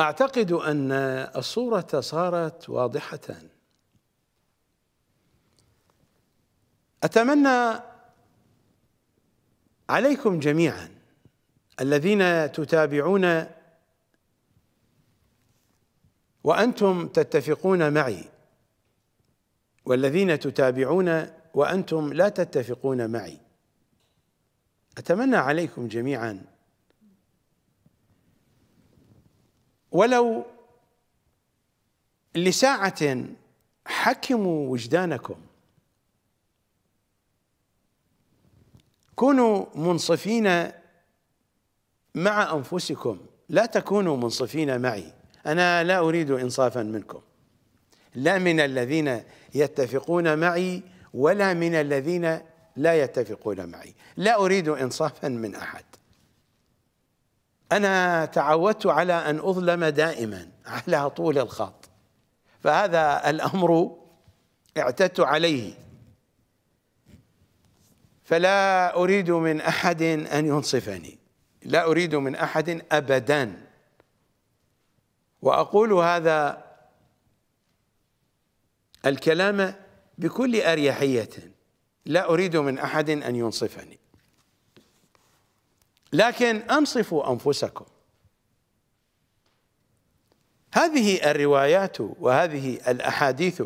أعتقد أن الصورة صارت واضحة أتمنى عليكم جميعا الذين تتابعون وأنتم تتفقون معي والذين تتابعون وأنتم لا تتفقون معي أتمنى عليكم جميعا ولو لساعة حكموا وجدانكم كونوا منصفين مع أنفسكم لا تكونوا منصفين معي أنا لا أريد إنصافا منكم لا من الذين يتفقون معي ولا من الذين لا يتفقون معي لا أريد إنصافا من أحد أنا تعودت على أن أظلم دائما على طول الخط فهذا الأمر اعتدت عليه فلا أريد من أحد أن ينصفني لا أريد من أحد أبدا وأقول هذا الكلام بكل أريحية لا أريد من أحد أن ينصفني لكن أنصفوا أنفسكم هذه الروايات وهذه الأحاديث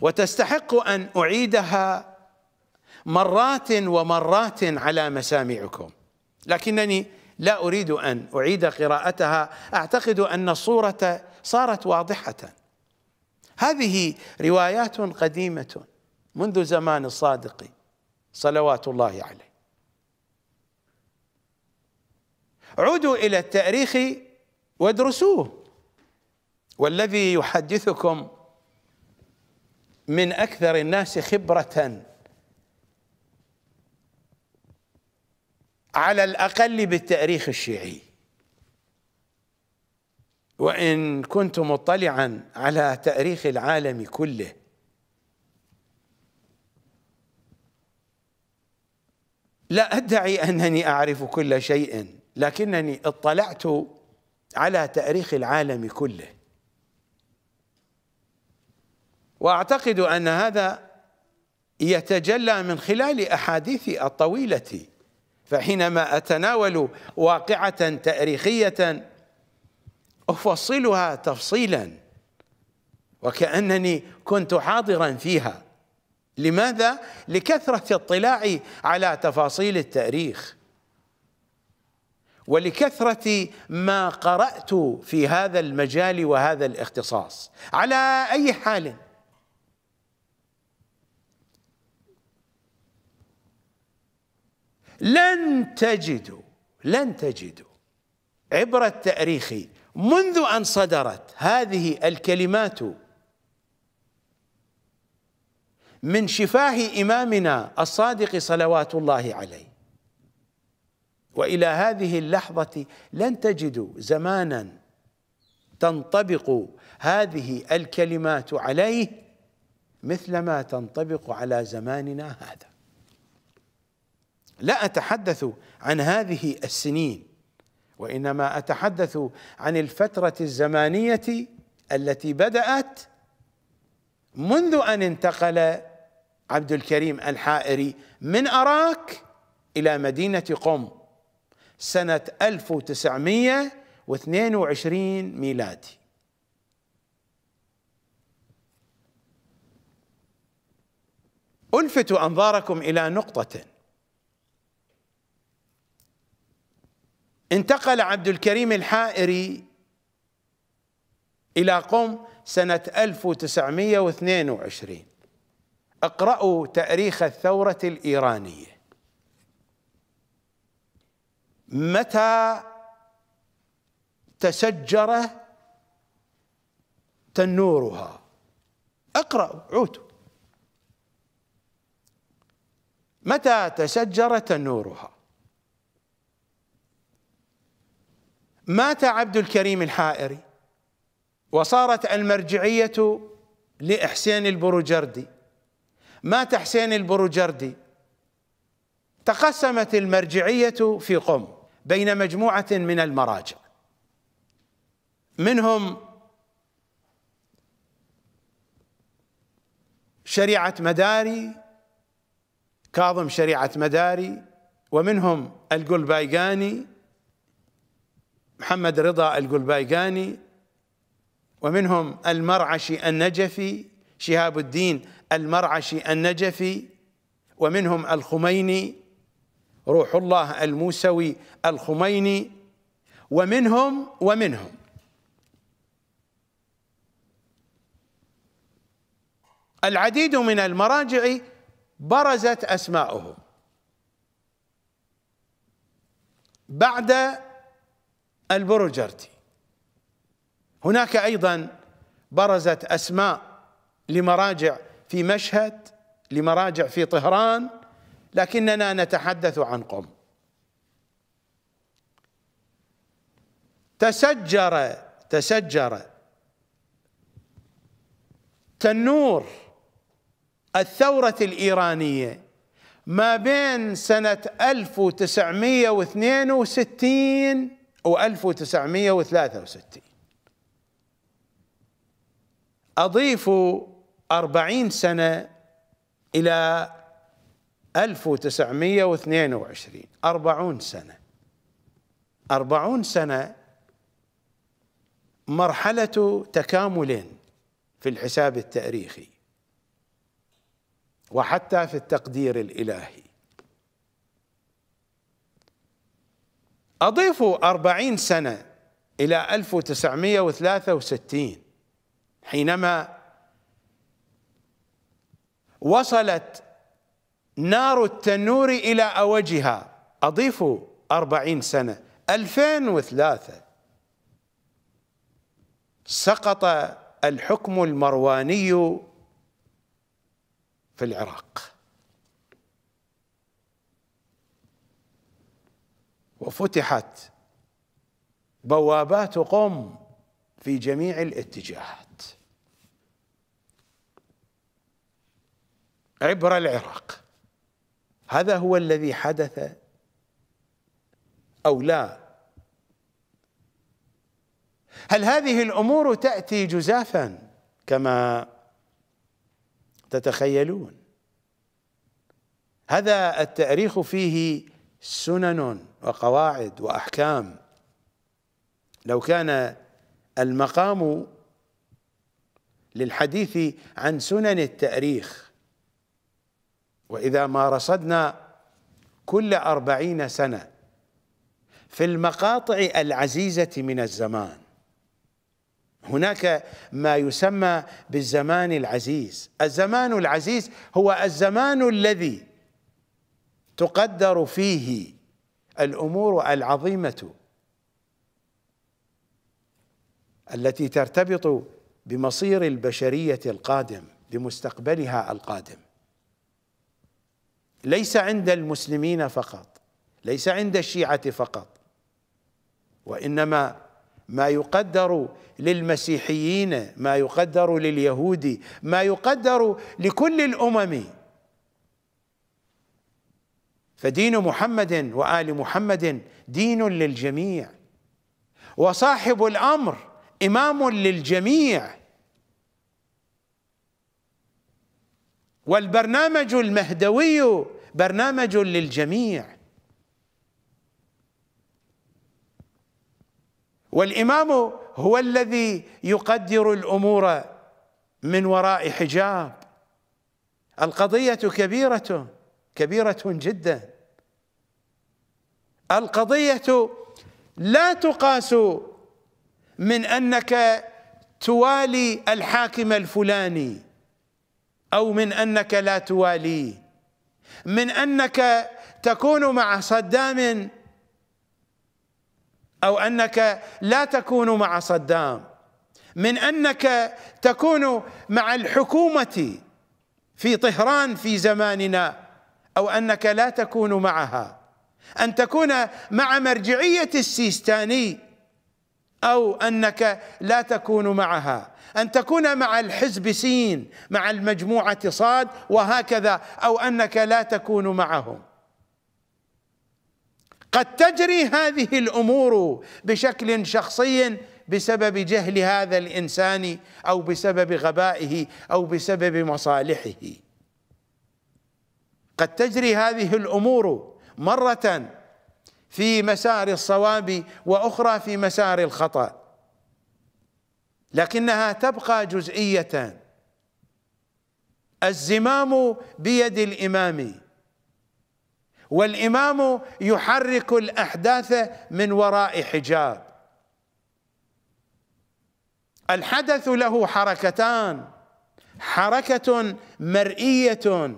وتستحق أن أعيدها مرات ومرات على مسامعكم لكنني لا أريد أن أعيد قراءتها أعتقد أن الصورة صارت واضحة هذه روايات قديمة منذ زمان الصادق صلوات الله عليه عودوا إلى التاريخ وادرسوه والذي يحدثكم من أكثر الناس خبرة على الأقل بالتاريخ الشيعي وإن كنت مطلعا على تاريخ العالم كله لا أدعي أنني أعرف كل شيء لكنني اطلعت على تاريخ العالم كله واعتقد ان هذا يتجلى من خلال احاديثي الطويله فحينما اتناول واقعه تاريخيه افصلها تفصيلا وكانني كنت حاضرا فيها لماذا لكثره اطلاعي على تفاصيل التاريخ ولكثرة ما قرأت في هذا المجال وهذا الاختصاص على أي حال لن تجدوا لن تجدوا عبر التاريخ منذ أن صدرت هذه الكلمات من شفاه إمامنا الصادق صلوات الله عليه والى هذه اللحظه لن تجدوا زمانا تنطبق هذه الكلمات عليه مثل ما تنطبق على زماننا هذا لا اتحدث عن هذه السنين وانما اتحدث عن الفتره الزمانيه التي بدات منذ ان انتقل عبد الكريم الحائري من اراك الى مدينه قم سنة 1922 ميلادي ألفت أنظاركم إلى نقطة انتقل عبد الكريم الحائري إلى قم سنة 1922 اقرأوا تاريخ الثورة الإيرانية متى تسجر تنورها اقرأ عود متى تسجر تنورها مات عبد الكريم الحائري وصارت المرجعية لحسين البروجردي مات حسين البروجردي تقسمت المرجعية في قم بين مجموعة من المراجع منهم شريعة مداري كاظم شريعة مداري ومنهم القلبايقاني محمد رضا القلبايقاني ومنهم المرعشي النجفي شهاب الدين المرعشي النجفي ومنهم الخميني روح الله الموسوي الخميني ومنهم ومنهم العديد من المراجع برزت أسماؤه بعد البروجرتي هناك أيضا برزت أسماء لمراجع في مشهد لمراجع في طهران لكننا نتحدث عن قم تسجر تسجر تنور الثورة الإيرانية ما بين سنة 1962 و 1963 أضيفوا أربعين سنة إلى 1922 40 سنة 40 سنة مرحلة تكامل في الحساب التاريخي وحتى في التقدير الإلهي أضيفوا أربعين سنة إلى 1963 حينما وصلت نار التنور إلى أوجها أضيفوا أربعين سنة 2003 سقط الحكم المرواني في العراق وفتحت بوابات قم في جميع الاتجاهات عبر العراق هذا هو الذي حدث أو لا هل هذه الأمور تأتي جزافا كما تتخيلون هذا التأريخ فيه سنن وقواعد وأحكام لو كان المقام للحديث عن سنن التأريخ وإذا ما رصدنا كل أربعين سنة في المقاطع العزيزة من الزمان هناك ما يسمى بالزمان العزيز الزمان العزيز هو الزمان الذي تقدر فيه الأمور العظيمة التي ترتبط بمصير البشرية القادم بمستقبلها القادم ليس عند المسلمين فقط ليس عند الشيعة فقط وإنما ما يقدر للمسيحيين ما يقدر لليهود ما يقدر لكل الأمم فدين محمد وآل محمد دين للجميع وصاحب الأمر إمام للجميع والبرنامج المهدوي برنامج للجميع والامام هو الذي يقدر الامور من وراء حجاب القضيه كبيره كبيره جدا القضيه لا تقاس من انك توالي الحاكم الفلاني او من انك لا تواليه من انك تكون مع صدام او انك لا تكون مع صدام من انك تكون مع الحكومه في طهران في زماننا او انك لا تكون معها ان تكون مع مرجعيه السيستاني او انك لا تكون معها أن تكون مع الحزب سين مع المجموعة صاد وهكذا أو أنك لا تكون معهم قد تجري هذه الأمور بشكل شخصي بسبب جهل هذا الإنسان أو بسبب غبائه أو بسبب مصالحه قد تجري هذه الأمور مرة في مسار الصواب وأخرى في مسار الخطأ لكنها تبقى جزئية الزمام بيد الإمام والإمام يحرك الأحداث من وراء حجاب الحدث له حركتان حركة مرئية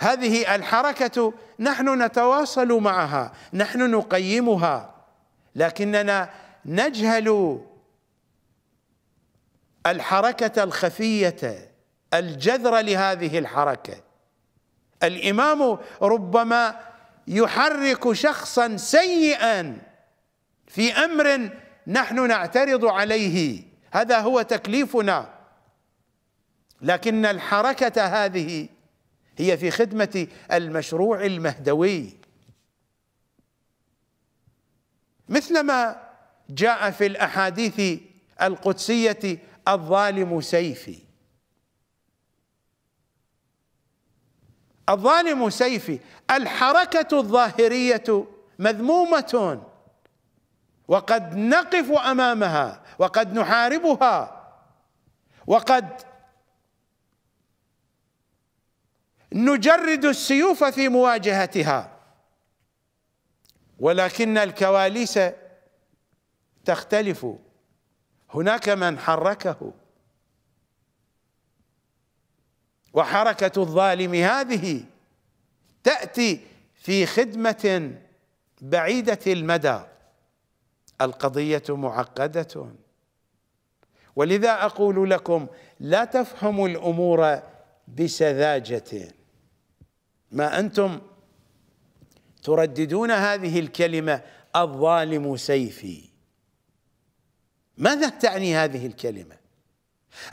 هذه الحركة نحن نتواصل معها نحن نقيمها لكننا نجهل الحركة الخفية الجذر لهذه الحركة الإمام ربما يحرك شخصا سيئا في أمر نحن نعترض عليه هذا هو تكليفنا لكن الحركة هذه هي في خدمة المشروع المهدوي مثلما جاء في الأحاديث القدسية الظالم سيفي الظالم سيفي الحركة الظاهرية مذمومة وقد نقف أمامها وقد نحاربها وقد نجرد السيوف في مواجهتها ولكن الكواليس تختلف هناك من حركه وحركة الظالم هذه تأتي في خدمة بعيدة المدى القضية معقدة ولذا أقول لكم لا تفهموا الأمور بسذاجة ما أنتم ترددون هذه الكلمة الظالم سيفي ماذا تعني هذه الكلمه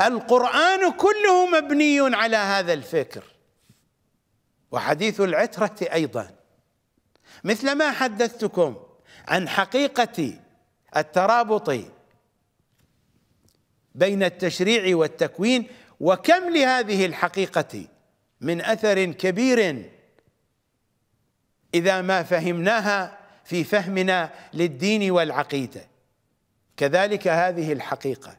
القران كله مبني على هذا الفكر وحديث العتره ايضا مثل ما حدثتكم عن حقيقه الترابط بين التشريع والتكوين وكم لهذه الحقيقه من اثر كبير اذا ما فهمناها في فهمنا للدين والعقيده كذلك هذه الحقيقة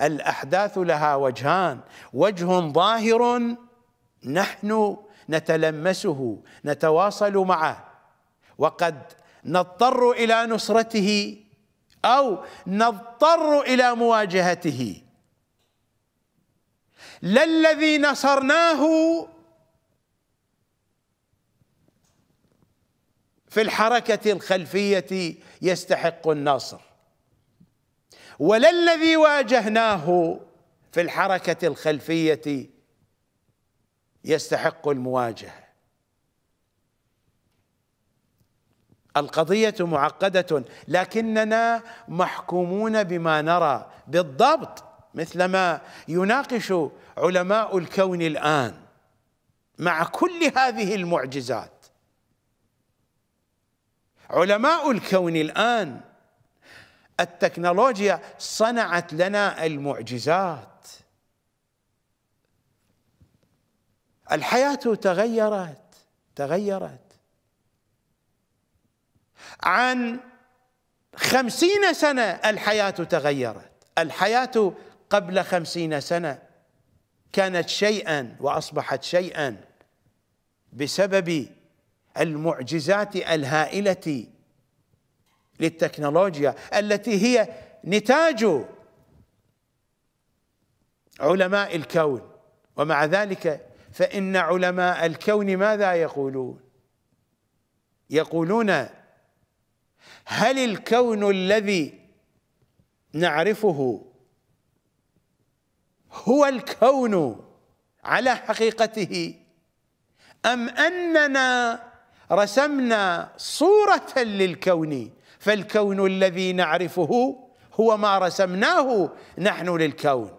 الأحداث لها وجهان وجه ظاهر نحن نتلمسه نتواصل معه وقد نضطر إلى نصرته أو نضطر إلى مواجهته لا الذي نصرناه في الحركة الخلفية يستحق النصر ولا الذي واجهناه في الحركة الخلفية يستحق المواجهة القضية معقدة لكننا محكومون بما نرى بالضبط مثلما يناقش علماء الكون الآن مع كل هذه المعجزات علماء الكون الآن التكنولوجيا صنعت لنا المعجزات الحياة تغيرت تغيرت عن خمسين سنة الحياة تغيرت الحياة قبل خمسين سنة كانت شيئا وأصبحت شيئا بسبب المعجزات الهائلة للتكنولوجيا التي هي نتاج علماء الكون ومع ذلك فإن علماء الكون ماذا يقولون يقولون هل الكون الذي نعرفه هو الكون على حقيقته أم أننا رسمنا صورة للكون فالكون الذي نعرفه هو ما رسمناه نحن للكون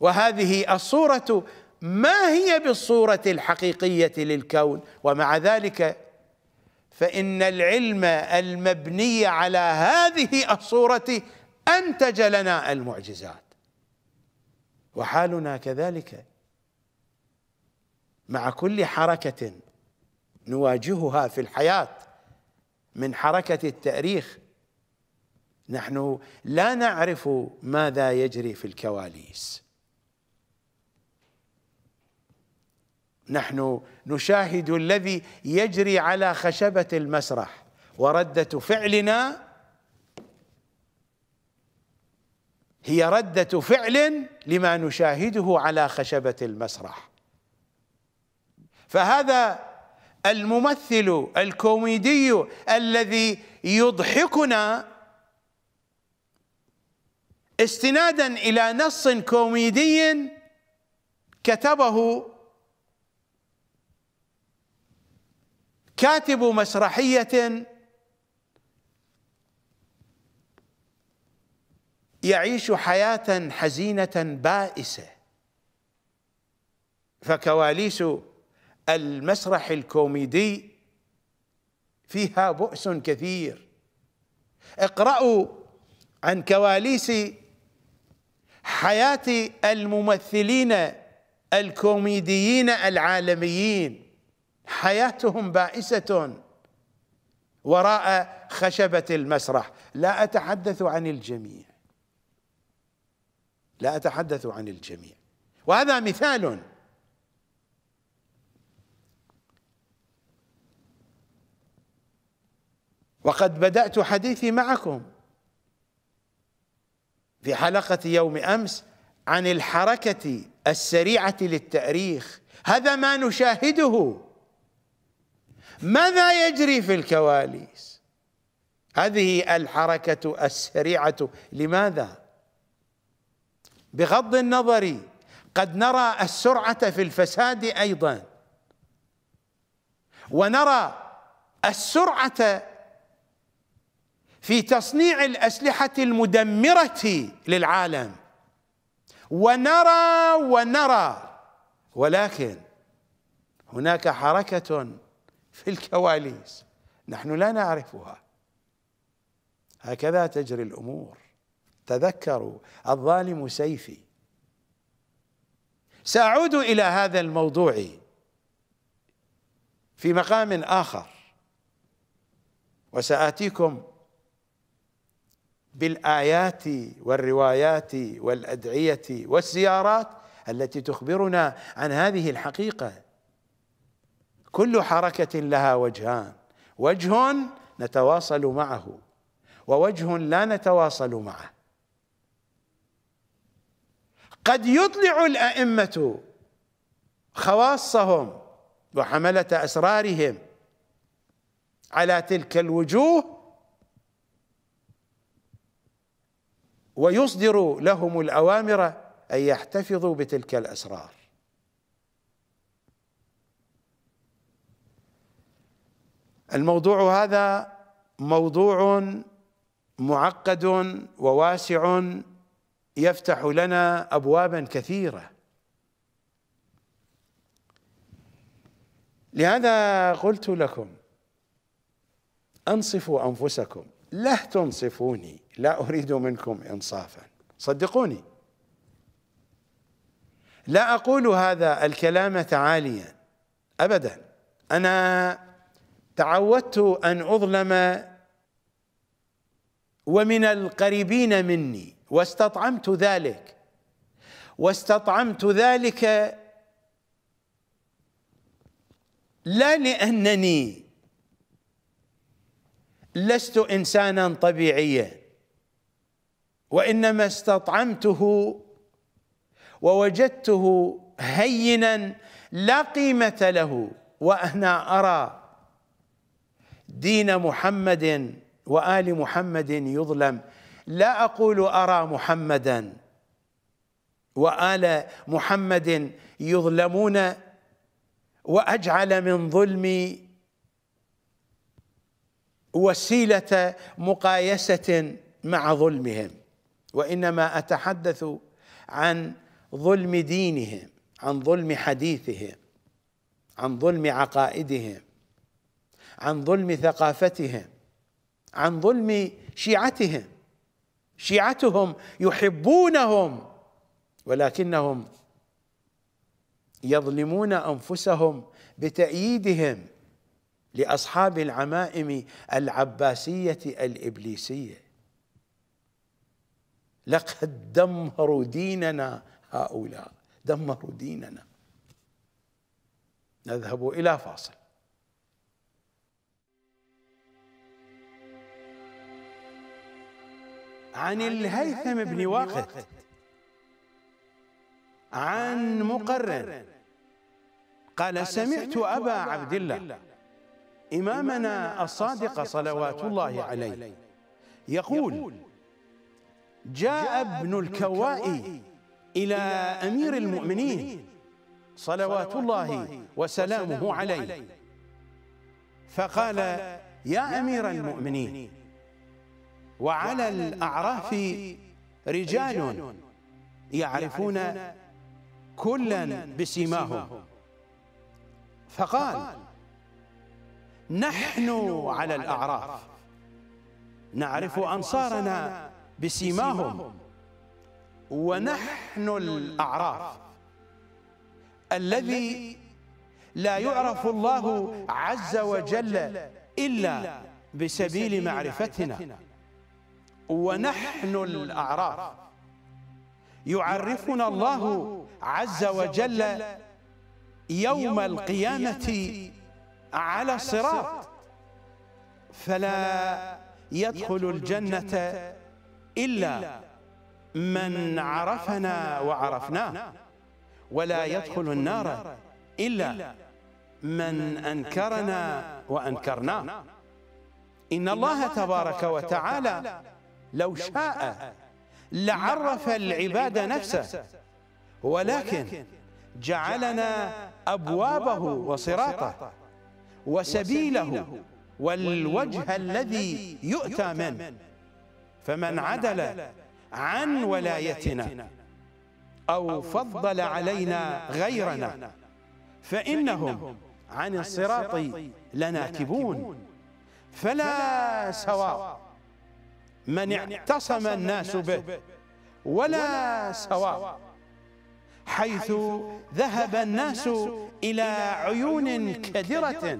وهذه الصورة ما هي بالصورة الحقيقية للكون ومع ذلك فإن العلم المبني على هذه الصورة أنتج لنا المعجزات وحالنا كذلك مع كل حركة نواجهها في الحياة من حركة التاريخ نحن لا نعرف ماذا يجري في الكواليس نحن نشاهد الذي يجري على خشبة المسرح وردة فعلنا هي ردة فعل لما نشاهده على خشبة المسرح فهذا الممثل الكوميدي الذي يضحكنا استنادا الى نص كوميدي كتبه كاتب مسرحيه يعيش حياه حزينه بائسه فكواليس المسرح الكوميدي فيها بؤس كثير اقرأوا عن كواليس حياة الممثلين الكوميديين العالميين حياتهم بائسة وراء خشبة المسرح لا أتحدث عن الجميع لا أتحدث عن الجميع وهذا مثال وقد بدأت حديثي معكم في حلقة يوم أمس عن الحركة السريعة للتأريخ هذا ما نشاهده ماذا يجري في الكواليس هذه الحركة السريعة لماذا بغض النظر قد نرى السرعة في الفساد أيضا ونرى السرعة في تصنيع الأسلحة المدمرة للعالم ونرى ونرى ولكن هناك حركة في الكواليس نحن لا نعرفها هكذا تجري الأمور تذكروا الظالم سيفي سأعود إلى هذا الموضوع في مقام آخر وسآتيكم بالايات والروايات والادعيه والزيارات التي تخبرنا عن هذه الحقيقه كل حركه لها وجهان وجه نتواصل معه ووجه لا نتواصل معه قد يطلع الائمه خواصهم وحمله اسرارهم على تلك الوجوه ويصدر لهم الأوامر أن يحتفظوا بتلك الأسرار الموضوع هذا موضوع معقد وواسع يفتح لنا أبوابا كثيرة لهذا قلت لكم أنصفوا أنفسكم لا تنصفوني لا أريد منكم إنصافا صدقوني لا أقول هذا الكلام تعاليا أبدا أنا تعودت أن أظلم ومن القريبين مني واستطعمت ذلك واستطعمت ذلك لا لأنني لست إنسانا طبيعيا وإنما استطعمته ووجدته هينا لا قيمة له وأنا أرى دين محمد وآل محمد يظلم لا أقول أرى محمدا وآل محمد يظلمون وأجعل من ظلمي وسيلة مقايسة مع ظلمهم وإنما أتحدث عن ظلم دينهم عن ظلم حديثهم عن ظلم عقائدهم عن ظلم ثقافتهم عن ظلم شيعتهم شيعتهم يحبونهم ولكنهم يظلمون انفسهم بتأييدهم لأصحاب العمائم العباسية الإبليسية لقد دمروا ديننا هؤلاء دمروا ديننا نذهب إلى فاصل عن الهيثم بن واقد عن مقرن قال سمعت أبا عبد الله إمامنا الصادق صلوات الله عليه يقول جاء ابن الكوائي إلى أمير المؤمنين صلوات الله وسلامه عليه فقال يا أمير المؤمنين وعلى الأعراف رجال يعرفون كلا بسيماهم فقال نحن على الأعراف نعرف أنصارنا بسيماهم ونحن الأعراف الذي لا يعرف الله عز وجل إلا بسبيل معرفتنا ونحن الأعراف يعرفنا الله عز وجل يوم القيامة على الصراط فلا يدخل الجنة إلا من عرفنا وعرفناه ولا يدخل النار إلا من أنكرنا وأنكرناه إن الله تبارك وتعالى لو شاء لعرف العباد نفسه ولكن جعلنا أبوابه وصراطه وسبيله والوجه الذي يؤتى منه فمن عدل عن ولايتنا أو فضل علينا غيرنا فإنهم عن الصراط لناكبون فلا سواء من اعتصم الناس به ولا سواء حيث ذهب الناس إلى عيون كدرة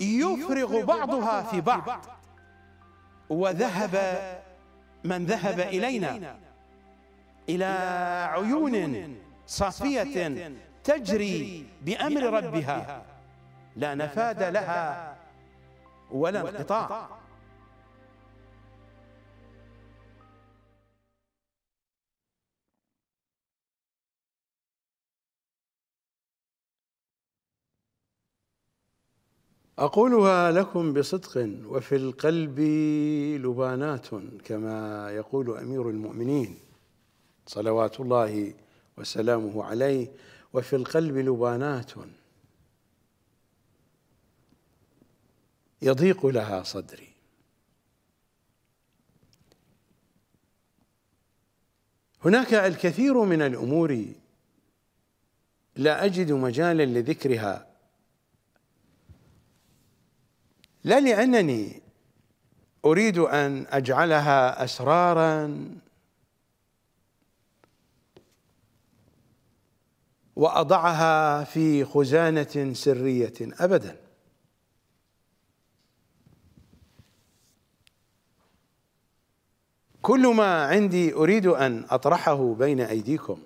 يفرغ بعضها في بعض وذهب من ذهب إلينا إلى عيون صافية تجري بأمر ربها لا نفاد لها ولا انقطاع أقولها لكم بصدق وفي القلب لبانات كما يقول أمير المؤمنين صلوات الله وسلامه عليه وفي القلب لبانات يضيق لها صدري هناك الكثير من الأمور لا أجد مجالا لذكرها لا لأنني أريد أن أجعلها أسراراً واضعها في خزانه سريه ابدا كل ما عندي اريد ان اطرحه بين ايديكم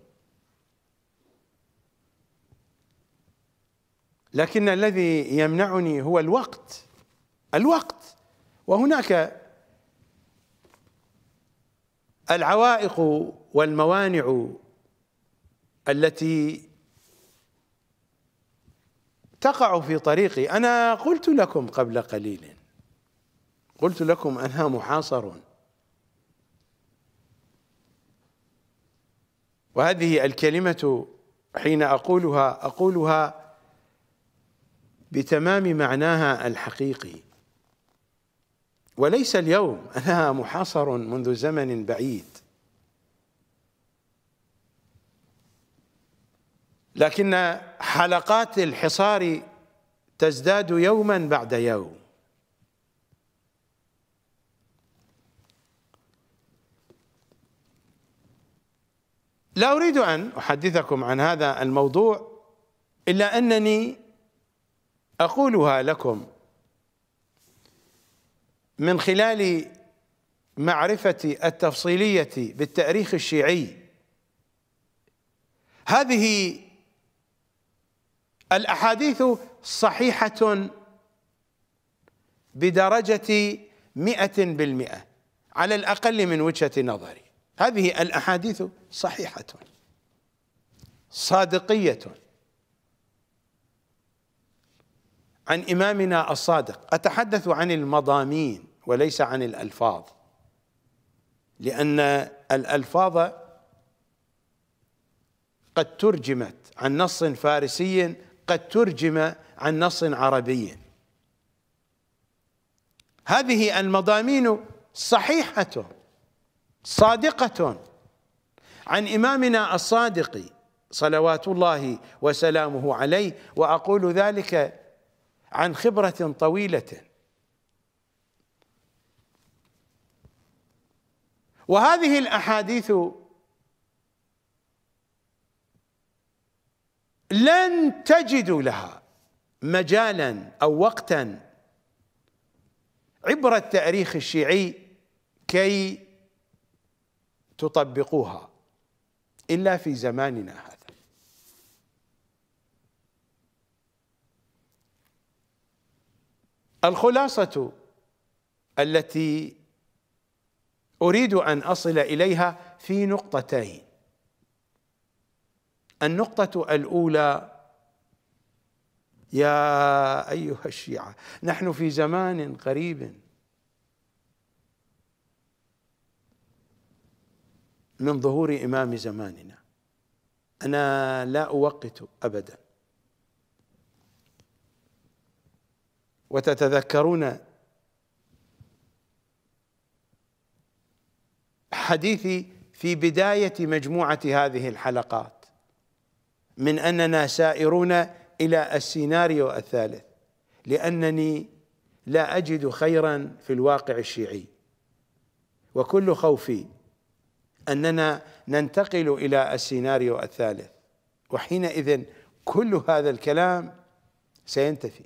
لكن الذي يمنعني هو الوقت الوقت وهناك العوائق والموانع التي تقع في طريقي انا قلت لكم قبل قليل قلت لكم انا محاصر وهذه الكلمه حين اقولها اقولها بتمام معناها الحقيقي وليس اليوم أنا محاصر منذ زمن بعيد لكن حلقات الحصار تزداد يوما بعد يوم لا أريد أن أحدثكم عن هذا الموضوع إلا أنني أقولها لكم من خلال معرفة التفصيلية بالتاريخ الشيعي هذه الأحاديث صحيحة بدرجة مئة بالمئة على الأقل من وجهة نظري هذه الأحاديث صحيحة صادقية عن إمامنا الصادق أتحدث عن المضامين وليس عن الألفاظ لأن الألفاظ قد ترجمت عن نص فارسي قد ترجم عن نص عربي هذه المضامين صحيحة صادقة عن إمامنا الصادق صلوات الله وسلامه عليه وأقول ذلك عن خبرة طويلة وهذه الاحاديث لن تجدوا لها مجالا او وقتا عبر التاريخ الشيعي كي تطبقوها الا في زماننا هذا الخلاصه التي اريد ان اصل اليها في نقطتين النقطه الاولى يا ايها الشيعه نحن في زمان قريب من ظهور امام زماننا انا لا اوقت ابدا وتتذكرون حديثي في بداية مجموعة هذه الحلقات من أننا سائرون إلى السيناريو الثالث لأنني لا أجد خيرا في الواقع الشيعي وكل خوفي أننا ننتقل إلى السيناريو الثالث وحينئذ كل هذا الكلام سينتفي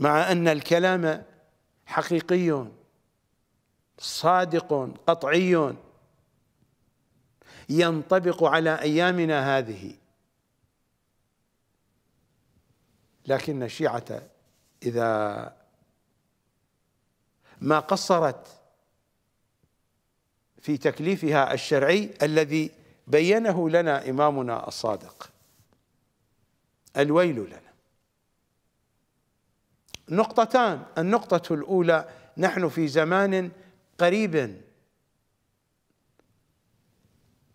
مع أن الكلام حقيقي صادق قطعي ينطبق على ايامنا هذه لكن الشيعه اذا ما قصرت في تكليفها الشرعي الذي بينه لنا امامنا الصادق الويل لنا نقطتان النقطه الاولى نحن في زمان قريبا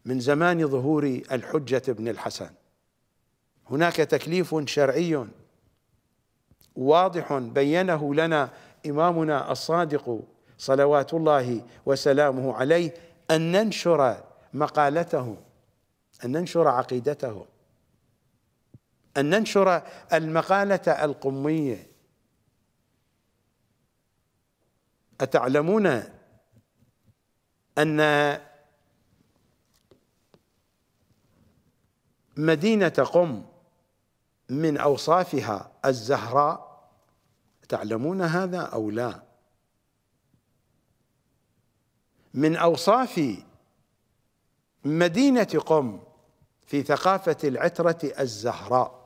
من زمان ظهور الحجة بن الحسن هناك تكليف شرعي واضح بينه لنا إمامنا الصادق صلوات الله وسلامه عليه أن ننشر مقالته أن ننشر عقيدته أن ننشر المقالة القمية أتعلمون أن مدينة قم من أوصافها الزهراء تعلمون هذا أو لا من أوصاف مدينة قم في ثقافة العترة الزهراء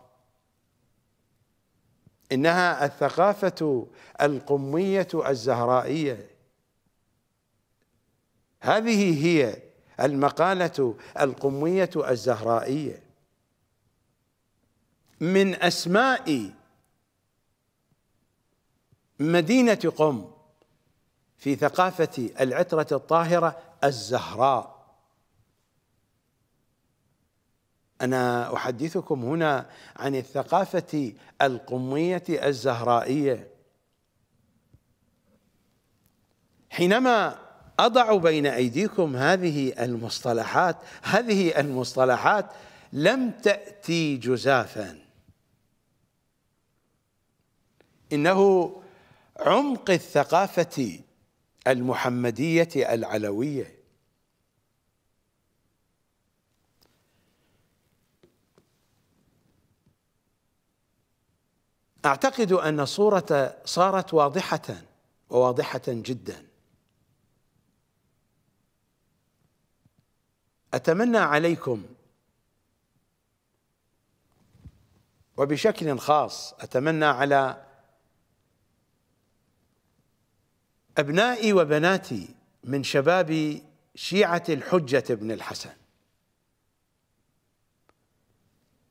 إنها الثقافة القمية الزهرائية هذه هي المقالة القمية الزهرائية من أسماء مدينة قم في ثقافة العطرة الطاهرة الزهراء أنا أحدثكم هنا عن الثقافة القمية الزهرائية حينما أضع بين أيديكم هذه المصطلحات هذه المصطلحات لم تأتي جزافا إنه عمق الثقافة المحمدية العلوية أعتقد أن الصورة صارت واضحة وواضحة جداً أتمنى عليكم وبشكل خاص أتمنى على أبنائي وبناتي من شباب شيعة الحجة ابن الحسن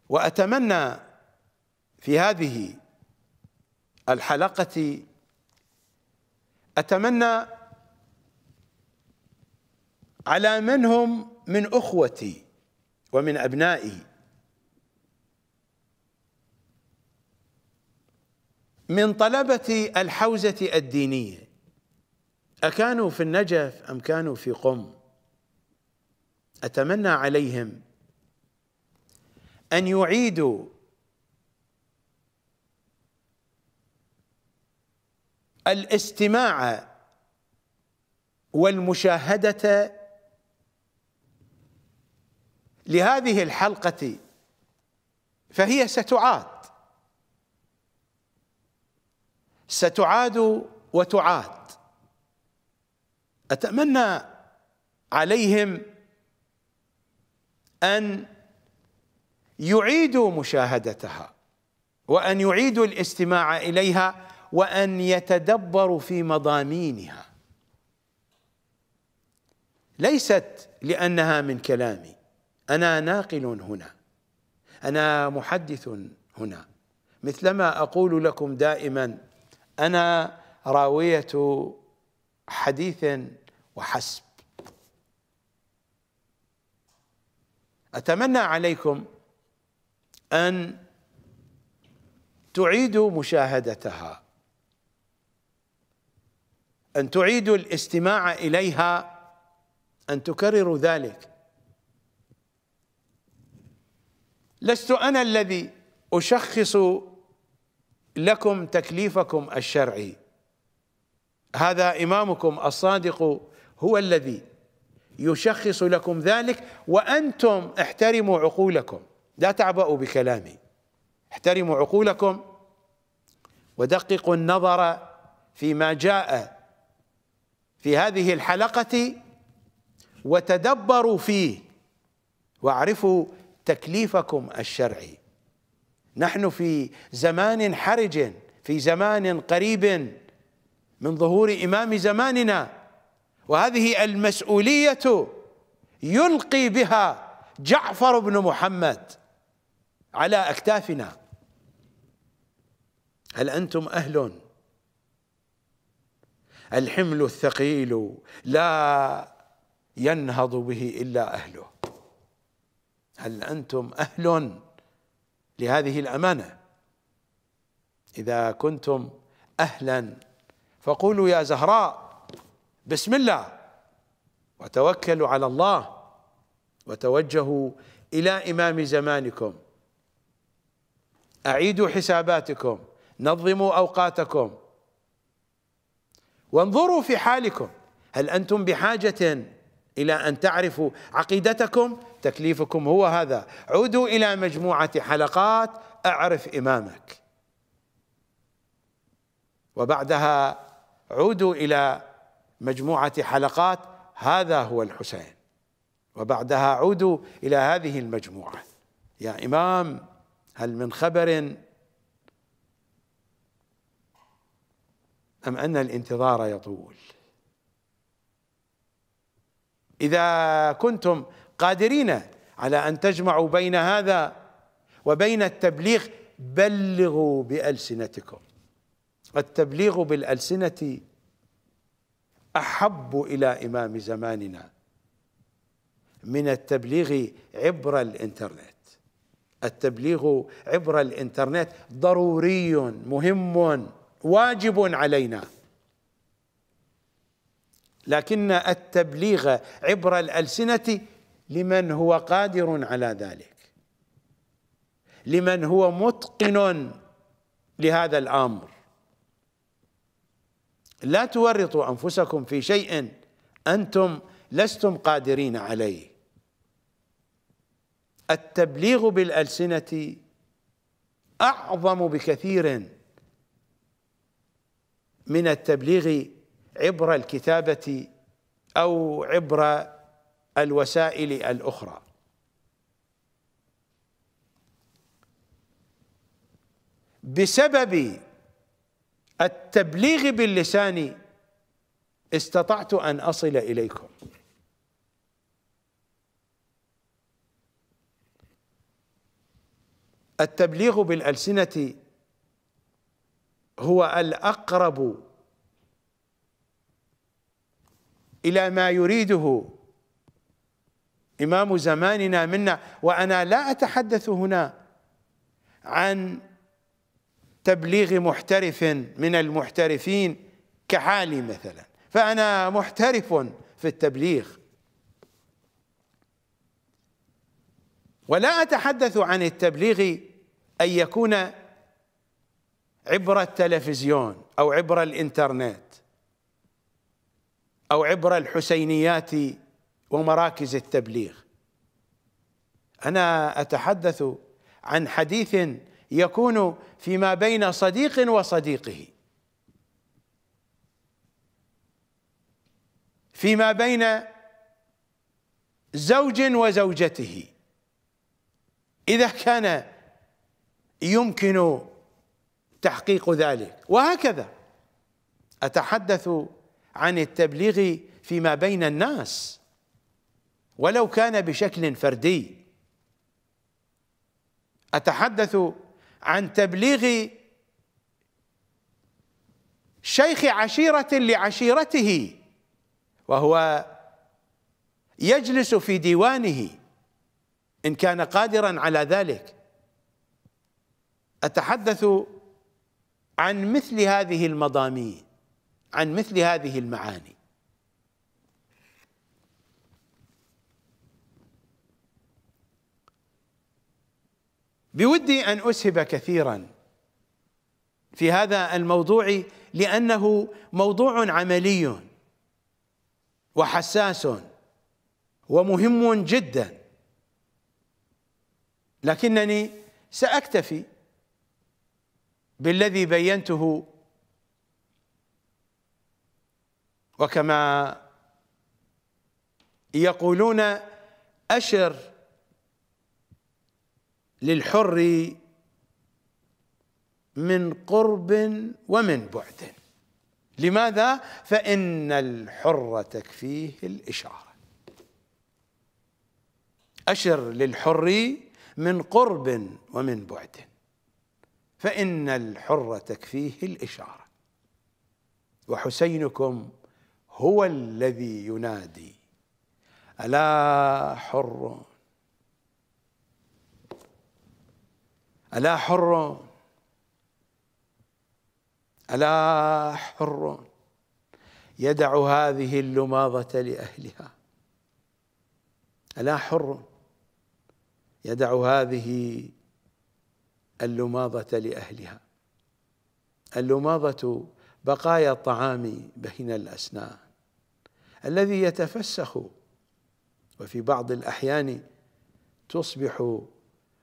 وأتمنى في هذه الحلقة أتمنى على من هم من أخوتي ومن أبنائي من طلبة الحوزة الدينية أكانوا في النجف أم كانوا في قم أتمنى عليهم أن يعيدوا الاستماع والمشاهدة لهذه الحلقة فهي ستعاد ستعاد وتعاد أتمنى عليهم أن يعيدوا مشاهدتها وأن يعيدوا الاستماع إليها وأن يتدبروا في مضامينها ليست لأنها من كلامي أنا ناقل هنا أنا محدث هنا مثلما أقول لكم دائما أنا راوية حديث وحسب أتمنى عليكم أن تعيدوا مشاهدتها أن تعيدوا الاستماع إليها أن تكرروا ذلك لست انا الذي اشخص لكم تكليفكم الشرعي هذا امامكم الصادق هو الذي يشخص لكم ذلك وانتم احترموا عقولكم لا تعبأوا بكلامي احترموا عقولكم ودققوا النظر فيما جاء في هذه الحلقه وتدبروا فيه واعرفوا تكليفكم الشرعي نحن في زمان حرج في زمان قريب من ظهور إمام زماننا وهذه المسؤولية يلقي بها جعفر بن محمد على أكتافنا هل أنتم أهل الحمل الثقيل لا ينهض به إلا أهله هل انتم اهل لهذه الامانه اذا كنتم اهلا فقولوا يا زهراء بسم الله وتوكلوا على الله وتوجهوا الى امام زمانكم اعيدوا حساباتكم نظموا اوقاتكم وانظروا في حالكم هل انتم بحاجه إلى أن تعرفوا عقيدتكم تكليفكم هو هذا عودوا إلى مجموعة حلقات أعرف إمامك وبعدها عودوا إلى مجموعة حلقات هذا هو الحسين وبعدها عودوا إلى هذه المجموعة يا إمام هل من خبر أم أن الانتظار يطول إذا كنتم قادرين على أن تجمعوا بين هذا وبين التبليغ بلغوا بألسنتكم التبليغ بالألسنة أحب إلى إمام زماننا من التبليغ عبر الإنترنت التبليغ عبر الإنترنت ضروري مهم واجب علينا لكن التبليغ عبر الألسنة لمن هو قادر على ذلك لمن هو متقن لهذا الأمر لا تورطوا أنفسكم في شيء أنتم لستم قادرين عليه التبليغ بالألسنة أعظم بكثير من التبليغ عبر الكتابة أو عبر الوسائل الأخرى بسبب التبليغ باللسان استطعت أن أصل إليكم التبليغ بالألسنة هو الأقرب إلى ما يريده إمام زماننا منا وأنا لا أتحدث هنا عن تبليغ محترف من المحترفين كحالي مثلا فأنا محترف في التبليغ ولا أتحدث عن التبليغ أن يكون عبر التلفزيون أو عبر الإنترنت أو عبر الحسينيات ومراكز التبليغ أنا أتحدث عن حديث يكون فيما بين صديق وصديقه فيما بين زوج وزوجته إذا كان يمكن تحقيق ذلك وهكذا أتحدث عن التبليغ فيما بين الناس ولو كان بشكل فردي أتحدث عن تبليغ شيخ عشيرة لعشيرته وهو يجلس في ديوانه إن كان قادرا على ذلك أتحدث عن مثل هذه المضامين عن مثل هذه المعاني بودي ان اسهب كثيرا في هذا الموضوع لانه موضوع عملي وحساس ومهم جدا لكنني ساكتفي بالذي بينته وكما يقولون أشر للحر من قرب ومن بعد لماذا؟ فإن الحر تكفيه الإشارة أشر للحر من قرب ومن بعد فإن الحر تكفيه الإشارة وحسينكم هو الذي ينادي ألا حر ألا حر ألا حر يدع هذه اللماضة لأهلها ألا حر يدع هذه اللماضة لأهلها اللماضة بقايا الطعام بين الأسنان الذي يتفسخ وفي بعض الأحيان تصبح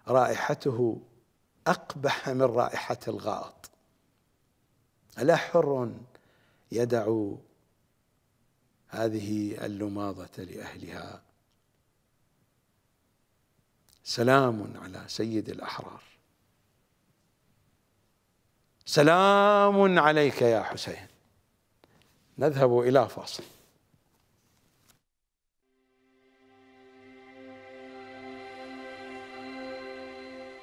رائحته أقبح من رائحة الغائط ألا حر يدع هذه اللماضة لأهلها سلام على سيد الأحرار سلام عليك يا حسين نذهب إلى فاصل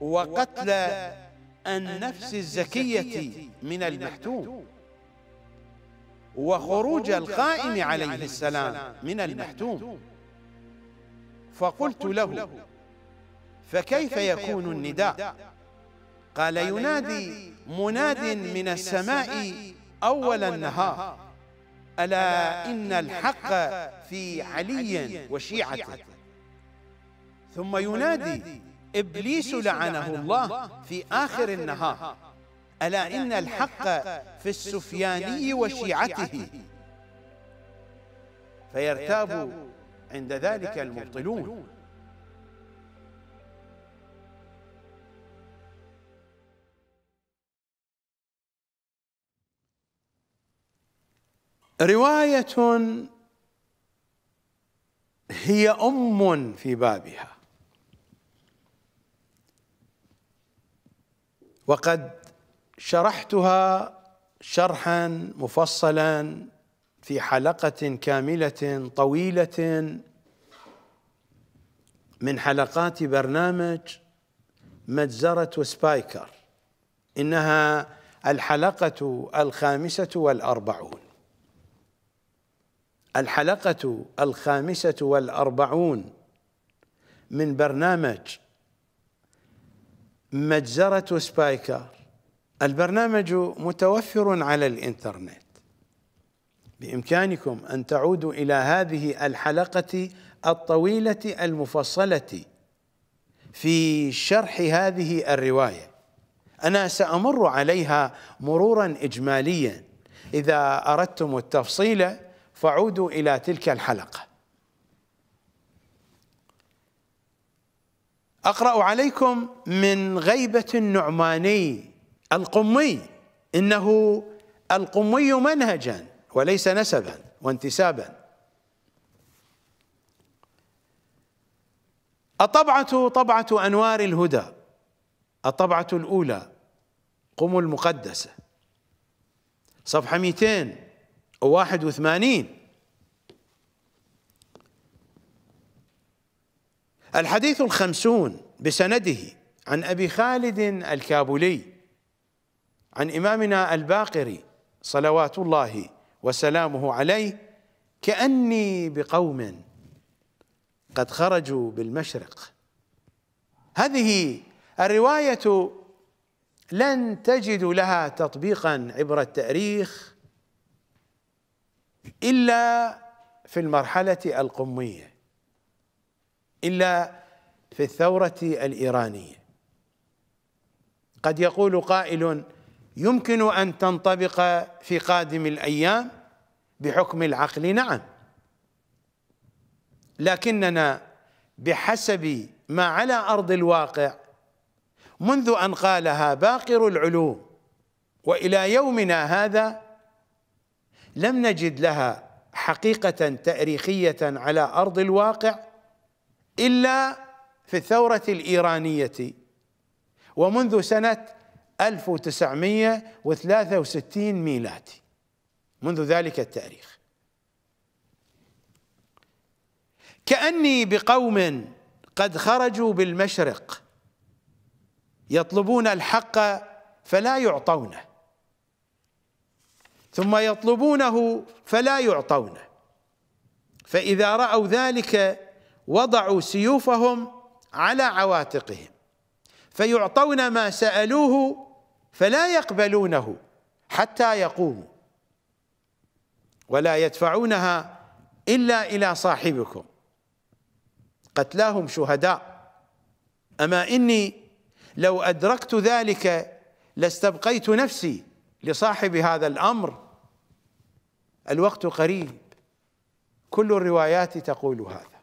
وقتل النفس الزكية من المحتوم وخروج الخائن عليه السلام من المحتوم فقلت له فكيف يكون النداء قال ينادي مناد من السماء أول النهار ألا إن الحق في علي وشيعته ثم ينادي إبليس لعنه الله في آخر النهار ألا إن الحق في السفياني وشيعته فيرتاب عند ذلك المبطلون رواية هي أم في بابها وقد شرحتها شرحا مفصلا في حلقه كامله طويله من حلقات برنامج مجزره سبايكر انها الحلقه الخامسه والاربعون الحلقه الخامسه والاربعون من برنامج مجزرة سبايكر البرنامج متوفر على الإنترنت بإمكانكم أن تعودوا إلى هذه الحلقة الطويلة المفصلة في شرح هذه الرواية أنا سأمر عليها مرورا إجماليا إذا أردتم التفصيل فعودوا إلى تلك الحلقة أقرأ عليكم من غيبة النعماني القمي إنه القمي منهجا وليس نسبا وانتسابا الطبعة طبعة أنوار الهدى الطبعة الأولى قم المقدسة صفحة 281 الحديث الخمسون بسنده عن أبي خالد الكابولي عن إمامنا الباقري صلوات الله وسلامه عليه كأني بقوم قد خرجوا بالمشرق هذه الرواية لن تجد لها تطبيقا عبر التاريخ إلا في المرحلة القمية إلا في الثورة الإيرانية قد يقول قائل يمكن أن تنطبق في قادم الأيام بحكم العقل نعم لكننا بحسب ما على أرض الواقع منذ أن قالها باقر العلوم وإلى يومنا هذا لم نجد لها حقيقة تاريخية على أرض الواقع إلا في الثورة الإيرانية ومنذ سنة 1963 ميلادي منذ ذلك التاريخ كأني بقوم قد خرجوا بالمشرق يطلبون الحق فلا يعطونه ثم يطلبونه فلا يعطونه فإذا رأوا ذلك وضعوا سيوفهم على عواتقهم فيعطون ما سألوه فلا يقبلونه حتى يقوموا ولا يدفعونها إلا إلى صاحبكم قتلاهم شهداء أما إني لو أدركت ذلك لاستبقيت نفسي لصاحب هذا الأمر الوقت قريب كل الروايات تقول هذا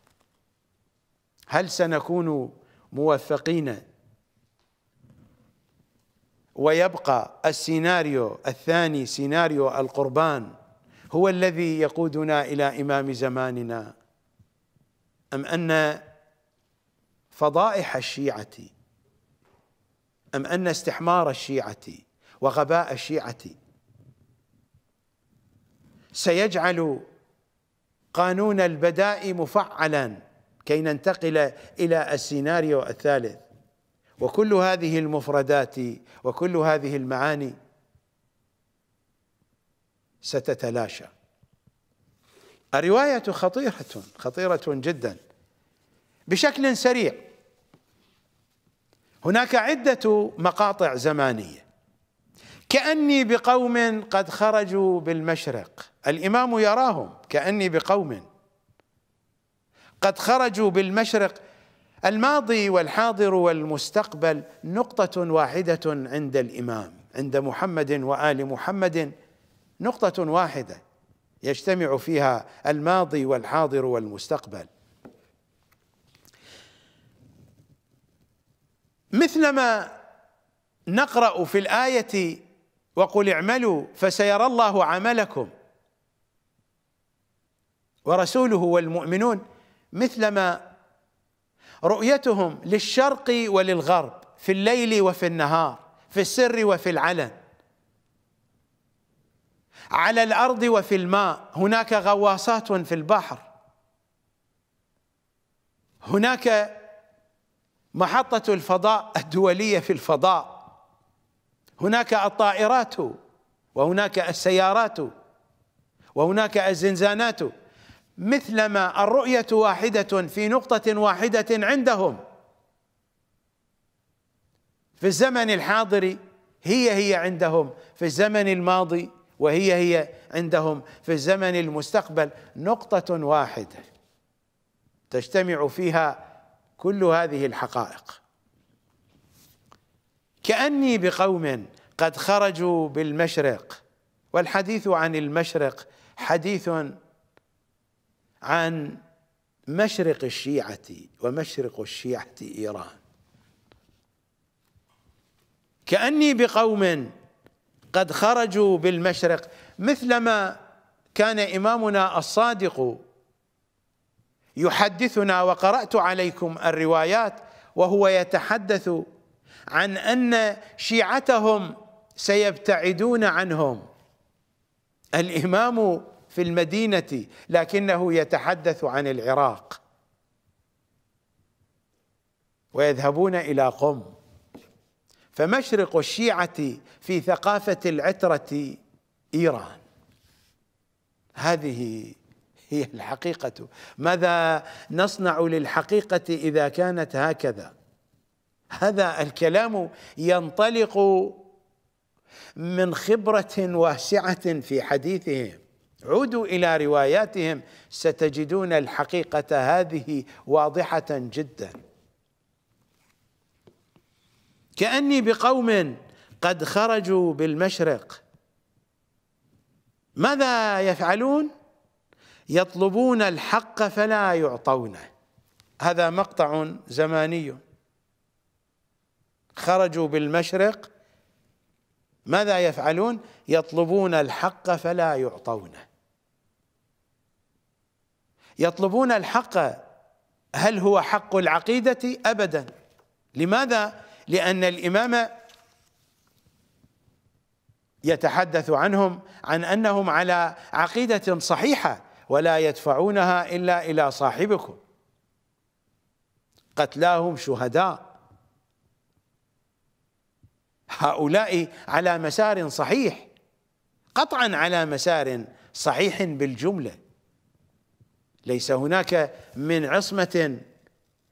هل سنكون موفقين ويبقى السيناريو الثاني سيناريو القربان هو الذي يقودنا إلى إمام زماننا أم أن فضائح الشيعة أم أن استحمار الشيعة وغباء الشيعة سيجعل قانون البداء مفعلا كي ننتقل إلى السيناريو الثالث وكل هذه المفردات وكل هذه المعاني ستتلاشى الرواية خطيرة خطيرة جدا بشكل سريع هناك عدة مقاطع زمانية كأني بقوم قد خرجوا بالمشرق الإمام يراهم كأني بقوم قد خرجوا بالمشرق الماضي والحاضر والمستقبل نقطة واحدة عند الإمام عند محمد وآل محمد نقطة واحدة يجتمع فيها الماضي والحاضر والمستقبل مثلما نقرأ في الآية وقل اعملوا فسيرى الله عملكم ورسوله والمؤمنون مثلما رؤيتهم للشرق وللغرب في الليل وفي النهار في السر وفي العلن على الارض وفي الماء هناك غواصات في البحر هناك محطه الفضاء الدوليه في الفضاء هناك الطائرات وهناك السيارات وهناك الزنزانات مثلما الرؤية واحدة في نقطة واحدة عندهم في الزمن الحاضر هي هي عندهم في الزمن الماضي وهي هي عندهم في الزمن المستقبل نقطة واحدة تجتمع فيها كل هذه الحقائق كأني بقوم قد خرجوا بالمشرق والحديث عن المشرق حديث عن مشرق الشيعة ومشرق الشيعة إيران كأني بقوم قد خرجوا بالمشرق مثلما كان إمامنا الصادق يحدثنا وقرأت عليكم الروايات وهو يتحدث عن أن شيعتهم سيبتعدون عنهم الإمام في المدينة لكنه يتحدث عن العراق ويذهبون إلى قم فمشرق الشيعة في ثقافة العترة إيران هذه هي الحقيقة ماذا نصنع للحقيقة إذا كانت هكذا هذا الكلام ينطلق من خبرة واسعة في حديثهم عودوا الى رواياتهم ستجدون الحقيقه هذه واضحه جدا كاني بقوم قد خرجوا بالمشرق ماذا يفعلون يطلبون الحق فلا يعطونه هذا مقطع زماني خرجوا بالمشرق ماذا يفعلون يطلبون الحق فلا يعطونه يطلبون الحق هل هو حق العقيدة أبدا لماذا؟ لأن الإمام يتحدث عنهم عن أنهم على عقيدة صحيحة ولا يدفعونها إلا إلى صاحبكم قتلاهم شهداء هؤلاء على مسار صحيح قطعا على مسار صحيح بالجمله ليس هناك من عصمة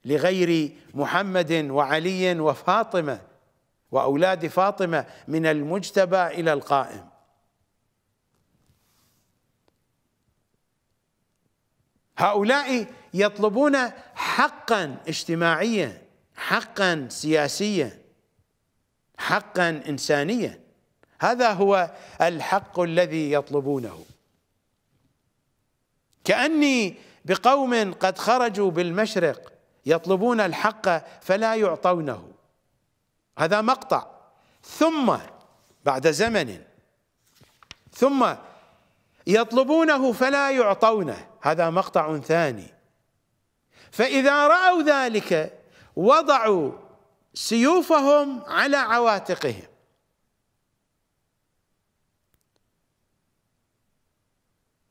لغير محمد وعلي وفاطمة وأولاد فاطمة من المجتبى إلى القائم هؤلاء يطلبون حقا اجتماعيا حقا سياسيا حقا إنسانيا هذا هو الحق الذي يطلبونه كأني بقوم قد خرجوا بالمشرق يطلبون الحق فلا يعطونه هذا مقطع ثم بعد زمن ثم يطلبونه فلا يعطونه هذا مقطع ثاني فإذا رأوا ذلك وضعوا سيوفهم على عواتقهم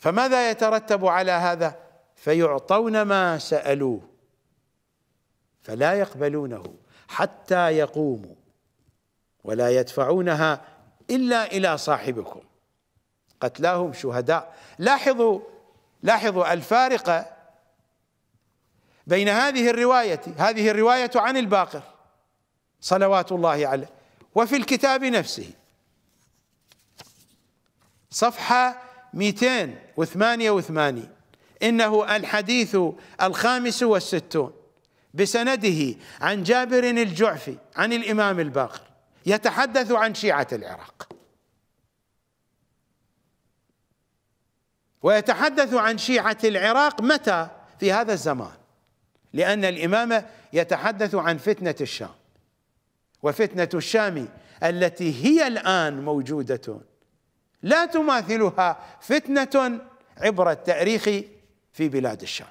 فماذا يترتب على هذا فيعطون ما سالوه فلا يقبلونه حتى يقوموا ولا يدفعونها الا الى صاحبكم قتلاهم شهداء لاحظوا لاحظوا الفارقه بين هذه الروايه هذه الروايه عن الباقر صلوات الله عليه وفي الكتاب نفسه صفحه 288 إنه الحديث الخامس والستون بسنده عن جابر الجعفي عن الإمام الباقر يتحدث عن شيعة العراق ويتحدث عن شيعة العراق متى في هذا الزمان لأن الإمام يتحدث عن فتنة الشام وفتنة الشام التي هي الآن موجودة لا تماثلها فتنة عبر التاريخ في بلاد الشام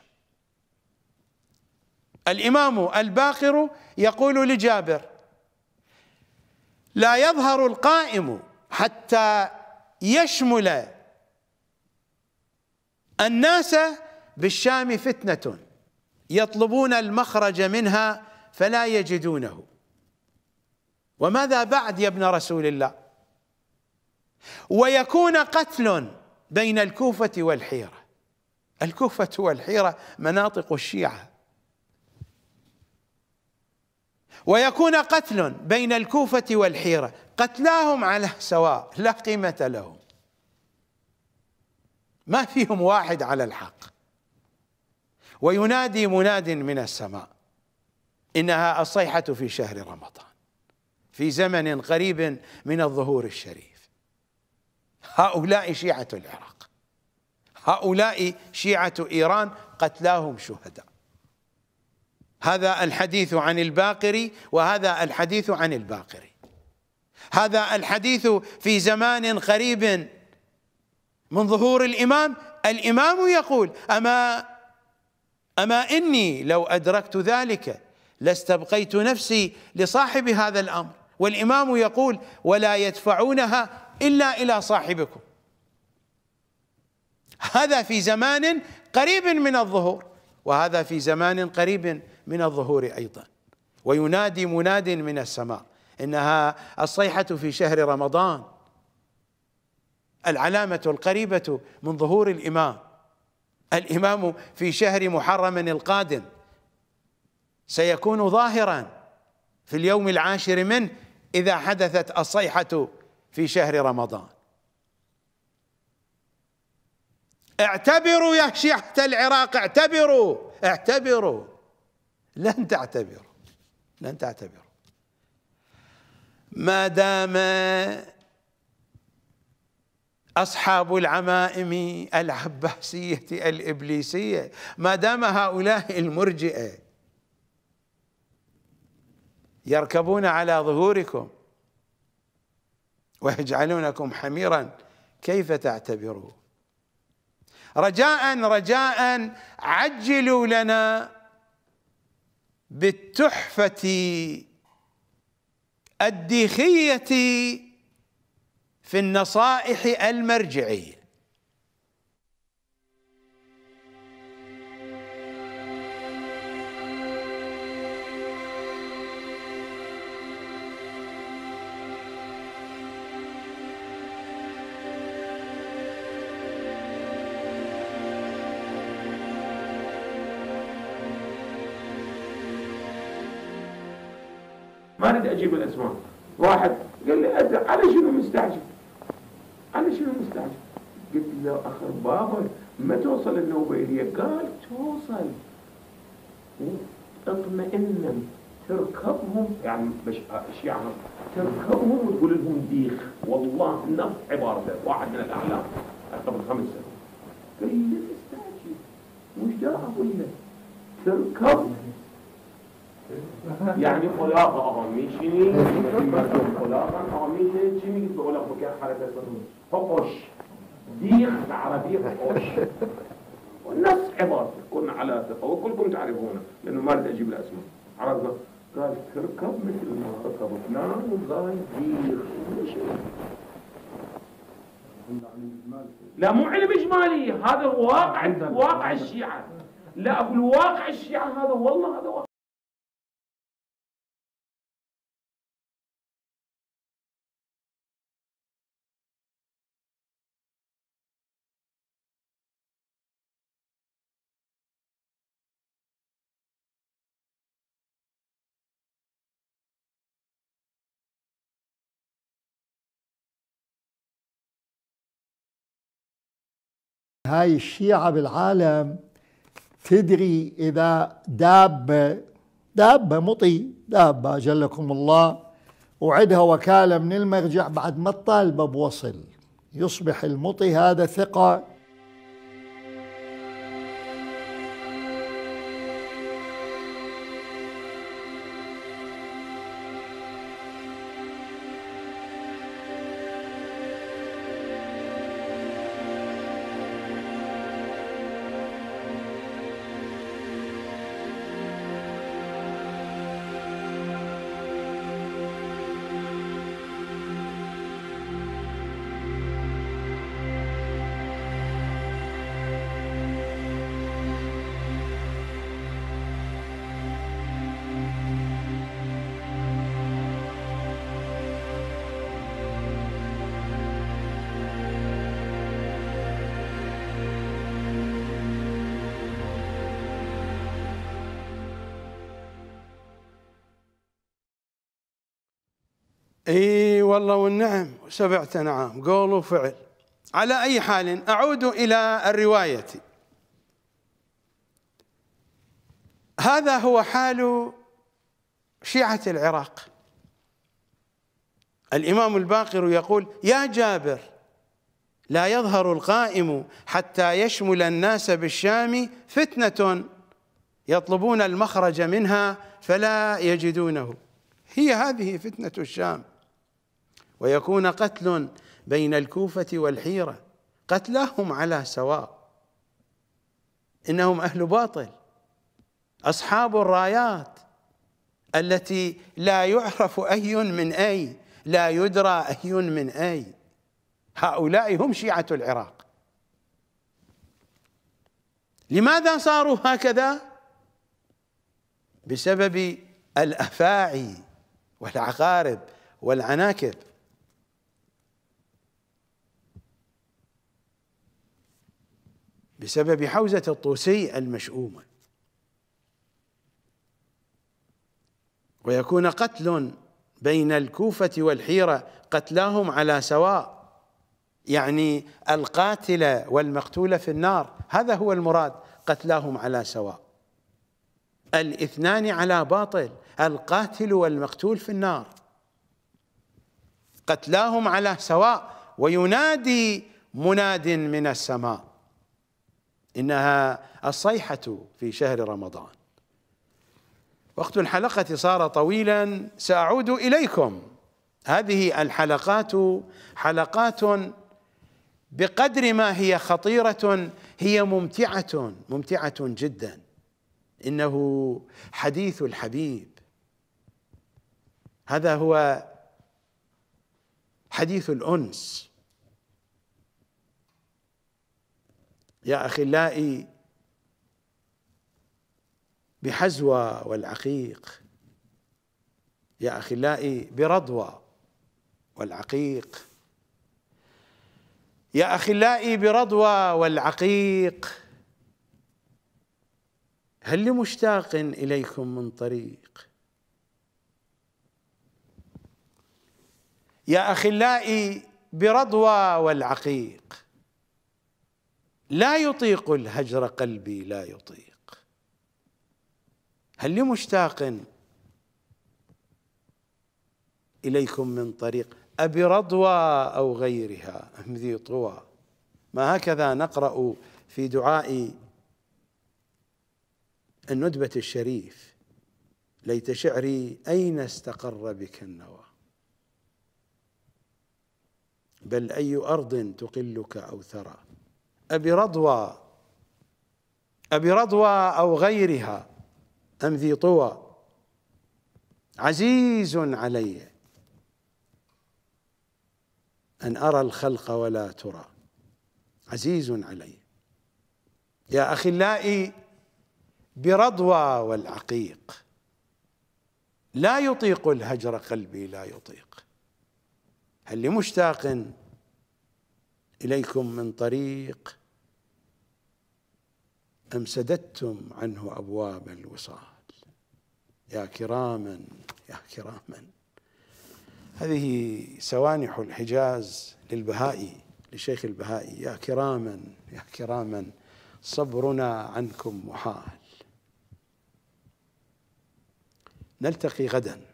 الإمام الباقر يقول لجابر لا يظهر القائم حتى يشمل الناس بالشام فتنة يطلبون المخرج منها فلا يجدونه وماذا بعد يا ابن رسول الله ويكون قتل بين الكوفة والحيرة الكوفة والحيرة مناطق الشيعة ويكون قتل بين الكوفة والحيرة قتلاهم على سواء لا قيمة لهم ما فيهم واحد على الحق وينادي مناد من السماء إنها الصيحة في شهر رمضان في زمن قريب من الظهور الشريف هؤلاء شيعة العراق هؤلاء شيعة إيران قتلاهم شهداء هذا الحديث عن الباقري وهذا الحديث عن الباقري هذا الحديث في زمان قريب من ظهور الإمام الإمام يقول أما أما إني لو أدركت ذلك لاستبقيت نفسي لصاحب هذا الأمر والإمام يقول ولا يدفعونها إلا إلى صاحبكم هذا في زمان قريب من الظهور وهذا في زمان قريب من الظهور أيضا وينادي مناد من السماء إنها الصيحة في شهر رمضان العلامة القريبة من ظهور الإمام الإمام في شهر محرم القادم سيكون ظاهرا في اليوم العاشر منه إذا حدثت الصيحة في شهر رمضان اعتبروا يا شيعة العراق اعتبروا اعتبروا لن تعتبروا لن تعتبروا ما دام أصحاب العمائم العباسية الإبليسية ما دام هؤلاء المرجئة يركبون على ظهوركم ويجعلونكم حميرا كيف تعتبرون رجاء رجاء عجلوا لنا بالتحفة الديخية في النصائح المرجعية ما اريد اجيب الاسماء واحد قال لي أدري على شنو مستعجل على شنو مستعجل قلت له اخر بابا ما توصل النوبه الي قال توصل اطمئن تركبهم يعني مش يعني تركبهم وتقول لهم ديخ والله نفس عبارته واحد من الاعلام قبل خمس سنوات قال لي مستعجل مش دا اقول لك تركب یعنی خلاق آقا میشینی خلاقا آقا میشینی چی میگید به خلاق بکن حرکت فقش ديخ بالعربية فقش والناس عبارة كنا على ثقة وكلكم تعرفونه لأنه ما بدي أجيب الأسماء عرضنا قال تركب مثل ما ركبت نعم والله ديخ لا مو علم إجمالي هذا واقع واقع الشيعة لا أقول واقع الشيعة هذا والله هذا واقع هاي الشيعة بالعالم تدري إذا دابة دابة مطي دابة أجلكم الله وعدها وكالة من المرجع بعد ما تطالبه بوصل يصبح المطي هذا ثقة والله والنعم سبعة نعم قول وفعل على أي حال أعود إلى الرواية هذا هو حال شيعة العراق الإمام الباقر يقول يا جابر لا يظهر القائم حتى يشمل الناس بالشام فتنة يطلبون المخرج منها فلا يجدونه هي هذه فتنة الشام ويكون قتل بين الكوفة والحيرة قتلاهم على سواء إنهم أهل باطل أصحاب الرايات التي لا يعرف أي من أي لا يدرى أي من أي هؤلاء هم شيعة العراق لماذا صاروا هكذا بسبب الأفاعي والعقارب والعناكب بسبب حوزة الطوسي المشؤومة ويكون قتل بين الكوفة والحيرة قتلاهم على سواء يعني القاتل والمقتول في النار هذا هو المراد قتلاهم على سواء الاثنان على باطل القاتل والمقتول في النار قتلاهم على سواء وينادي مناد من السماء إنها الصيحة في شهر رمضان وقت الحلقة صار طويلا سأعود إليكم هذه الحلقات حلقات بقدر ما هي خطيرة هي ممتعة ممتعة جدا إنه حديث الحبيب هذا هو حديث الأنس يا أخلائي بحزوى والعقيق يا أخلائي برضوى والعقيق يا أخلائي برضوى والعقيق هل لمشتاق إليكم من طريق يا أخلائي برضوى والعقيق لا يطيق الهجر قلبي لا يطيق هل لمشتاق إليكم من طريق أبي رضوى أو غيرها أم ذي طوى ما هكذا نقرأ في دعاء الندبة الشريف ليت شعري أين استقر بك النوى بل أي أرض تقلك أو ثرى أبي رضوى أبي رضوى أو غيرها أم ذي طوى عزيز علي أن أرى الخلق ولا ترى عزيز علي يا أخلائي برضوى والعقيق لا يطيق الهجر قلبي لا يطيق هل لمشتاق إليكم من طريق أم سددتم عنه أبواب الوصال يا كراما يا كراما هذه سوانح الحجاز للبهائي لشيخ البهائي يا كراما يا كراما صبرنا عنكم محال نلتقي غدا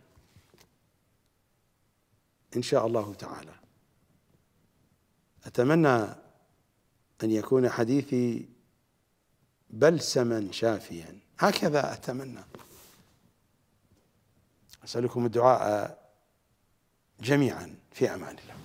ان شاء الله تعالى اتمنى ان يكون حديثي بلسما شافيا هكذا أتمنى أسألكم الدعاء جميعا في أمان الله